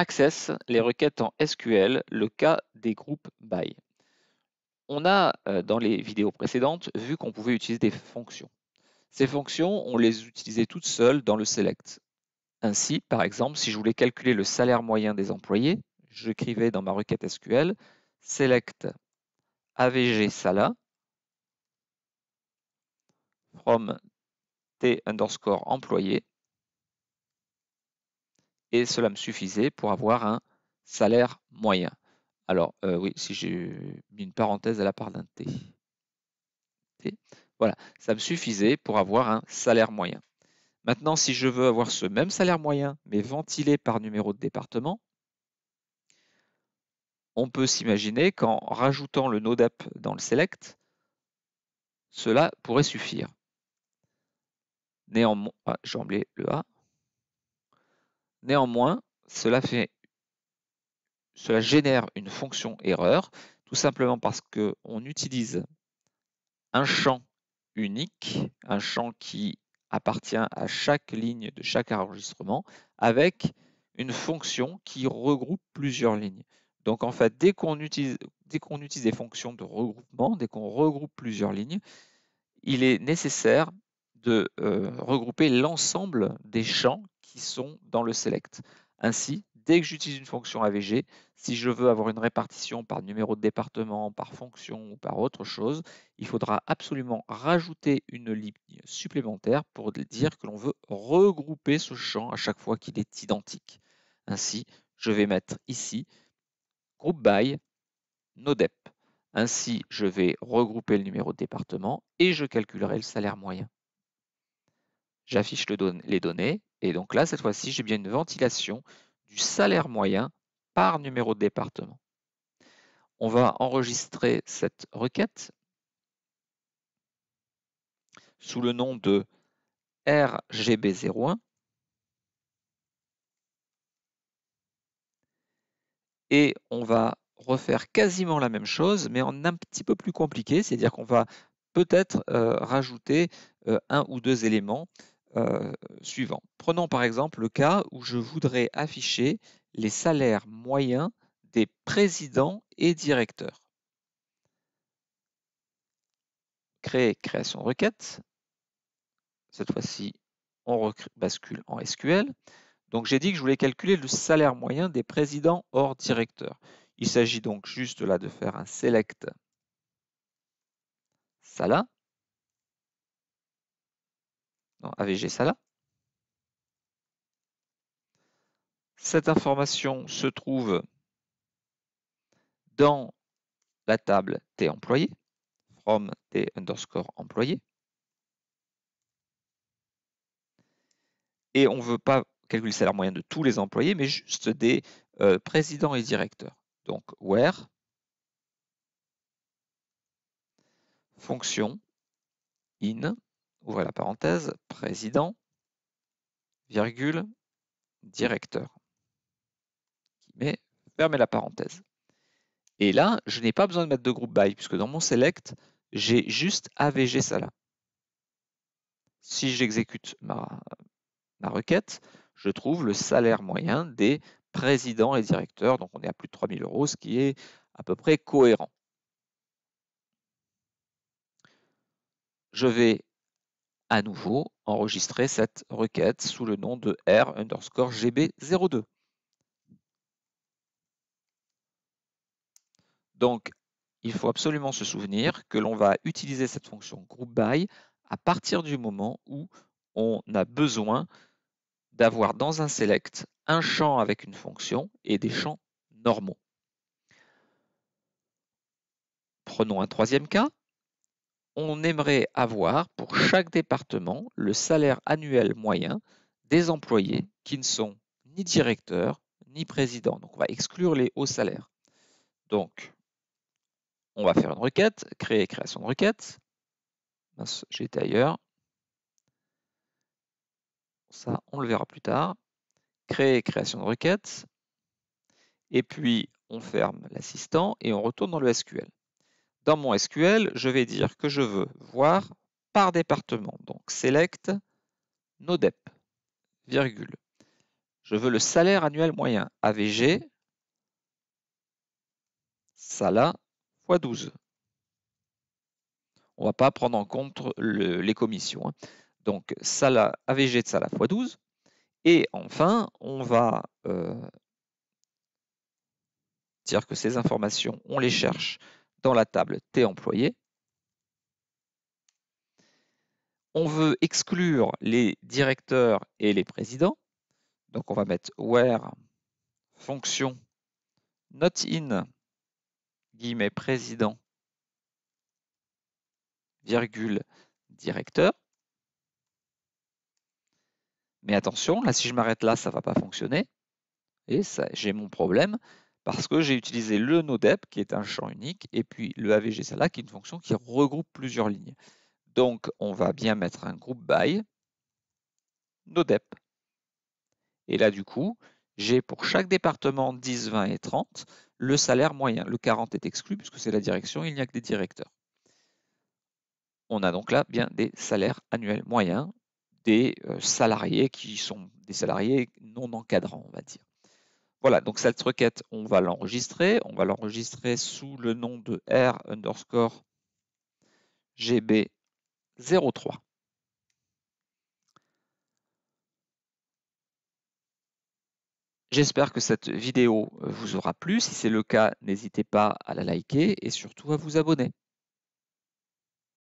access les requêtes en SQL, le cas des groupes by. On a, euh, dans les vidéos précédentes, vu qu'on pouvait utiliser des fonctions. Ces fonctions, on les utilisait toutes seules dans le select. Ainsi, par exemple, si je voulais calculer le salaire moyen des employés, j'écrivais dans ma requête SQL select avg sala from t underscore employé et cela me suffisait pour avoir un salaire moyen. Alors, euh, oui, si j'ai mis une parenthèse à la part d'un T. Voilà, ça me suffisait pour avoir un salaire moyen. Maintenant, si je veux avoir ce même salaire moyen, mais ventilé par numéro de département, on peut s'imaginer qu'en rajoutant le NODAP dans le SELECT, cela pourrait suffire. Néanmoins, ah, j'ai j'ai le A. Néanmoins, cela, fait, cela génère une fonction erreur, tout simplement parce qu'on utilise un champ unique, un champ qui appartient à chaque ligne de chaque enregistrement, avec une fonction qui regroupe plusieurs lignes. Donc en fait, dès qu'on utilise, dès qu'on utilise des fonctions de regroupement, dès qu'on regroupe plusieurs lignes, il est nécessaire de euh, regrouper l'ensemble des champs sont dans le select. Ainsi, dès que j'utilise une fonction AVG, si je veux avoir une répartition par numéro de département, par fonction ou par autre chose, il faudra absolument rajouter une ligne supplémentaire pour dire que l'on veut regrouper ce champ à chaque fois qu'il est identique. Ainsi, je vais mettre ici group by nodep. Ainsi, je vais regrouper le numéro de département et je calculerai le salaire moyen. J'affiche les données et donc là, cette fois-ci, j'ai bien une ventilation du salaire moyen par numéro de département. On va enregistrer cette requête sous le nom de RGB01 et on va refaire quasiment la même chose, mais en un petit peu plus compliqué, c'est-à-dire qu'on va peut-être euh, rajouter euh, un ou deux éléments euh, suivant. Prenons par exemple le cas où je voudrais afficher les salaires moyens des présidents et directeurs. Créer création requête. Cette fois-ci, on bascule en SQL. Donc j'ai dit que je voulais calculer le salaire moyen des présidents hors directeurs. Il s'agit donc juste là de faire un select Sala AVG Sala. Cette information se trouve dans la table T employé, from T underscore employé. Et on ne veut pas calculer le salaire moyen de tous les employés, mais juste des euh, présidents et directeurs. Donc, where fonction in ouvrez la parenthèse, président, virgule, directeur. Mais fermez la parenthèse. Et là, je n'ai pas besoin de mettre de groupe by, puisque dans mon select, j'ai juste AVG ça là. Si j'exécute ma, ma requête, je trouve le salaire moyen des présidents et directeurs. Donc on est à plus de 3000 euros, ce qui est à peu près cohérent. Je vais à nouveau enregistrer cette requête sous le nom de R underscore GB02. Donc, il faut absolument se souvenir que l'on va utiliser cette fonction group by à partir du moment où on a besoin d'avoir dans un select un champ avec une fonction et des champs normaux. Prenons un troisième cas. On aimerait avoir pour chaque département le salaire annuel moyen des employés qui ne sont ni directeurs ni présidents. Donc on va exclure les hauts salaires. Donc on va faire une requête, créer création de requête. J'étais ailleurs. Ça, on le verra plus tard. Créer création de requête. Et puis, on ferme l'assistant et on retourne dans le SQL. Dans mon SQL, je vais dire que je veux voir par département. Donc select NODEP, virgule. Je veux le salaire annuel moyen AVG, SALA x 12. On ne va pas prendre en compte les commissions. Hein. Donc SALA, AVG de SALA x 12. Et enfin, on va euh, dire que ces informations, on les cherche dans la table T employé. On veut exclure les directeurs et les présidents. Donc on va mettre where fonction not in guillemets président virgule directeur. Mais attention, là si je m'arrête là, ça ne va pas fonctionner. Et j'ai mon problème, parce que j'ai utilisé le nodep qui est un champ unique et puis le avg sala qui est une fonction qui regroupe plusieurs lignes. Donc on va bien mettre un groupe by nodep. Et là du coup, j'ai pour chaque département 10, 20 et 30 le salaire moyen. Le 40 est exclu puisque c'est la direction, il n'y a que des directeurs. On a donc là bien des salaires annuels moyens des euh, salariés qui sont des salariés non encadrants, on va dire. Voilà, donc cette requête, on va l'enregistrer. On va l'enregistrer sous le nom de R underscore GB03. J'espère que cette vidéo vous aura plu. Si c'est le cas, n'hésitez pas à la liker et surtout à vous abonner.